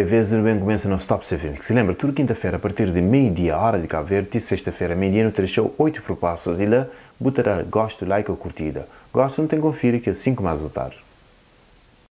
é vez bem começa no Stop FM, se lembra toda quinta-feira a partir de meio-dia, hora de Cabo Verde, sexta-feira, meio-dia, no show 8 propostas e lá botará gosto, like ou curtida. Gosto não tem confira que é 5 mais tarde.